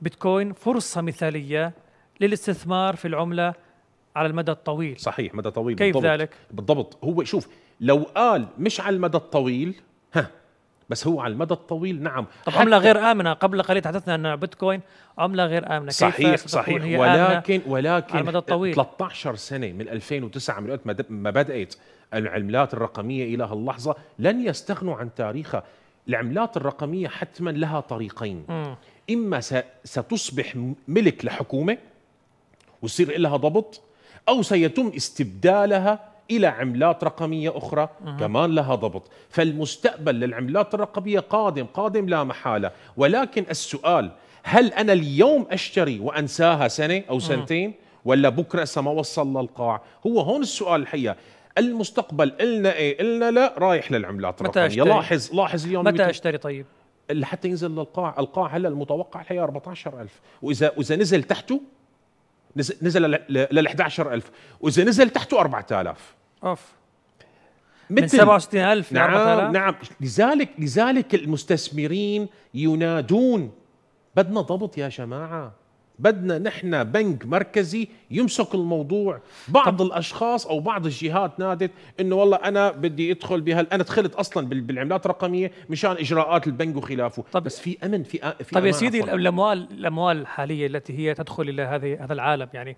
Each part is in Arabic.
بيتكوين فرصة مثالية للاستثمار في العملة على المدى الطويل صحيح مدى طويل كيف بالضبط. ذلك؟ بالضبط هو شوف لو قال مش على المدى الطويل ها بس هو على المدى الطويل نعم طب عملة غير آمنة قبل قليل تحدثنا أن بيتكوين عملة غير آمنة كيف صحيح هي ولكن ولكن على المدى الطويل 13 سنة من 2009 من وقت ما بدأت العملات الرقمية إلى هاللحظة لن يستغنوا عن تاريخها العملات الرقمية حتما لها طريقين م. اما ستصبح ملك لحكومه ويصير لها ضبط او سيتم استبدالها الى عملات رقميه اخرى أه. كمان لها ضبط فالمستقبل للعملات الرقميه قادم قادم لا محاله ولكن السؤال هل انا اليوم اشتري وانساها سنه او سنتين أه. ولا بكره ما وصل للقاع هو هون السؤال الحقيقه المستقبل قلنا إيه قلنا لا رايح للعملات الرقمية لاحظ لاحظ اليوم متى أشتري طيب اللي حتى ينزل للقاع القاع هلا المتوقع الحقيقه 14000 واذا واذا نزل تحته نزل نزل لل 11000 واذا نزل تحته 4000 اوف من 67000 ل 4000 نعم لذلك لذلك المستثمرين ينادون بدنا ضبط يا جماعه بدنا نحن بنك مركزي يمسك الموضوع بعض الاشخاص او بعض الجهات نادت انه والله انا بدي ادخل بهال انا دخلت اصلا بالعملات الرقميه مشان اجراءات البنك وخلافه طب بس في امن في, في طب يا سيدي أفضل. الاموال الاموال الحاليه التي هي تدخل الى هذه هذا العالم يعني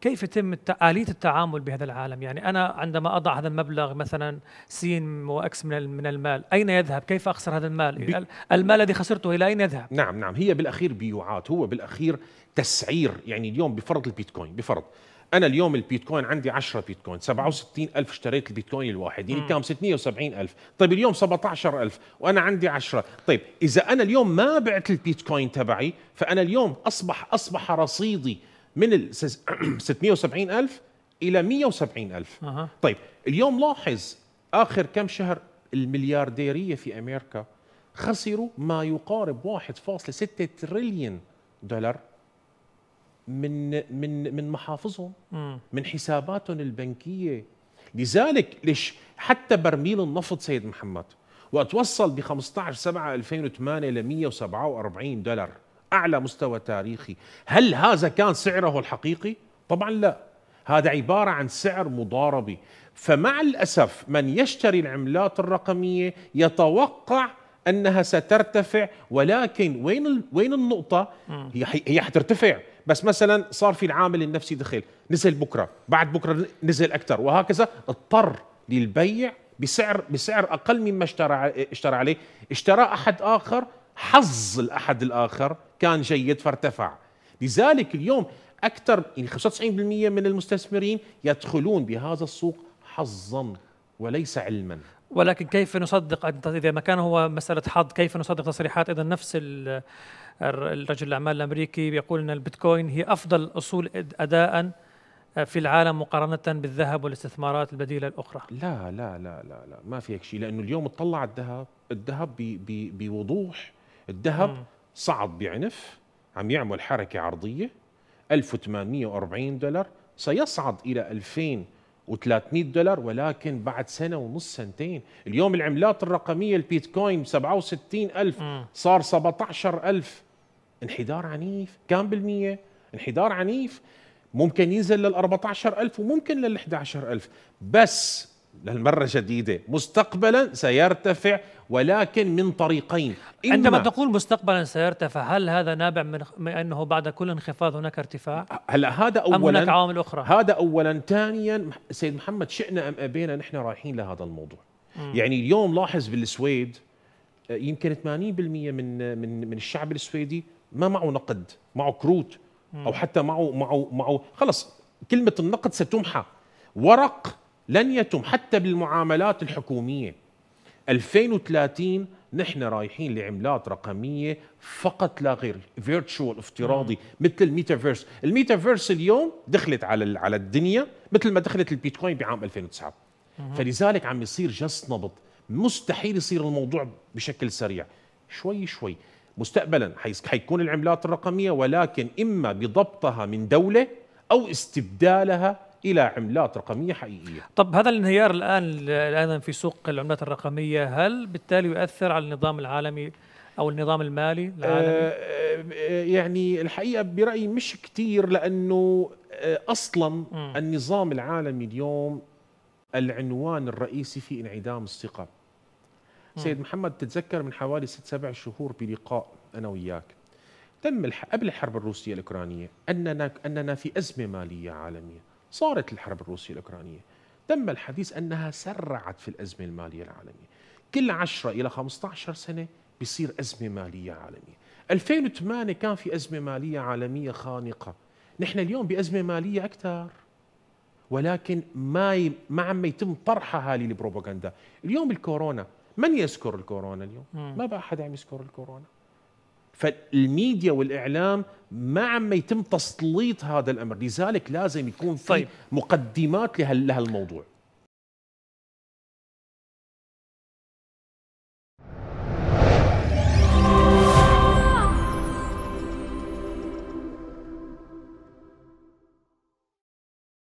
كيف يتم آلية التعامل بهذا العالم؟ يعني أنا عندما أضع هذا المبلغ مثلا سين وأكس من من المال، أين يذهب؟ كيف أخسر هذا المال؟ المال الذي خسرته إلى أين يذهب؟ نعم نعم هي بالأخير بيوعات هو بالأخير تسعير يعني اليوم بفرض البيتكوين بفرض أنا اليوم البيتكوين عندي 10 بيتكوين 67 ألف اشتريت البيتكوين الواحد يعني كام 670 ألف طيب اليوم 17 ألف وأنا عندي 10 طيب إذا أنا اليوم ما بعت البيتكوين تبعي فأنا اليوم أصبح أصبح رصيدي من ال 670 ألف إلى 170 ألف أه. طيب اليوم لاحظ آخر كم شهر المليارديرية في أمريكا خسروا ما يقارب 1.6 تريليون دولار من من من محافظهم من حساباتهم البنكيه لذلك ليش حتى برميل النفط سيد محمد وتوصل ب 15 7 2008 ل 147 دولار أعلى مستوى تاريخي هل هذا كان سعره الحقيقي؟ طبعا لا هذا عبارة عن سعر مضاربي فمع الأسف من يشتري العملات الرقمية يتوقع انها سترتفع ولكن وين وين النقطه هي هي حترتفع بس مثلا صار في العامل النفسي دخل نزل بكره بعد بكره نزل اكثر وهكذا اضطر للبيع بسعر بسعر اقل مما اشترى اشترى عليه اشترى احد اخر حظ الأحد الآخر كان جيد فارتفع لذلك اليوم أكثر يعني 95% من المستثمرين يدخلون بهذا السوق حظا وليس علما ولكن كيف نصدق اذا ما كان هو مساله حظ كيف نصدق تصريحات اذا نفس الرجل الاعمال الامريكي بيقول ان البيتكوين هي افضل اصول اداء في العالم مقارنة بالذهب والاستثمارات البديلة الأخرى لا لا لا لا لا ما في هيك شيء لأنه اليوم اطلع الذهب الذهب بوضوح الذهب صعد بعنف عم يعمل حركة عرضية 1840 دولار سيصعد إلى 2300 دولار ولكن بعد سنة ونص سنتين اليوم العملات الرقمية البيتكوين 67 ألف صار 17 ألف انحدار عنيف كم بالمية انحدار عنيف ممكن ينزل لل 14000 وممكن لل 11000 بس للمرة جديدة مستقبلا سيرتفع ولكن من طريقين إما عندما تقول مستقبلا سيرتفع هل هذا نابع من أنه بعد كل انخفاض هناك ارتفاع هلا هذا أولا أم هناك عوامل أخرى هذا أولا ثانيا سيد محمد شئنا أم أبينا نحن رايحين لهذا الموضوع م. يعني اليوم لاحظ بالسويد آه، يمكن 80% من آه، من من الشعب السويدي ما معه نقد معه كروت او حتى معه معه معه خلص كلمه النقد ستمحى ورق لن يتم حتى بالمعاملات الحكومية 2030 نحن رايحين لعملات رقمية فقط لا غير فيرتشوال افتراضي مثل الميتافيرس الميتافيرس اليوم دخلت على على الدنيا مثل ما دخلت البيتكوين بعام 2009 مم. فلذلك عم يصير جس نبض مستحيل يصير الموضوع بشكل سريع شوي شوي مستقبلا حيكون العملات الرقمية ولكن إما بضبطها من دولة أو استبدالها الى عملات رقميه حقيقيه. طب هذا الانهيار الان الان في سوق العملات الرقميه هل بالتالي يؤثر على النظام العالمي او النظام المالي العالمي؟ آه، آه، يعني الحقيقه برايي مش كثير لانه آه، اصلا م. النظام العالمي اليوم العنوان الرئيسي في انعدام الثقه. سيد محمد تتذكر من حوالي ست سبع شهور بلقاء انا وياك تم قبل الحرب الروسيه الاوكرانيه اننا اننا في ازمه ماليه عالميه صارت الحرب الروسية الأوكرانية تم الحديث أنها سرعت في الأزمة المالية العالمية كل 10 إلى 15 سنة بيصير أزمة مالية عالمية 2008 كان في أزمة مالية عالمية خانقة نحن اليوم بأزمة مالية أكثر ولكن ما ي... ما عم يتم طرحها للبروباغندا اليوم الكورونا من يذكر الكورونا اليوم ما بقى حدا عم يذكر الكورونا فالميديا والاعلام ما عم يتم تسليط هذا الامر لذلك لازم يكون في طيب. مقدمات لهالموضوع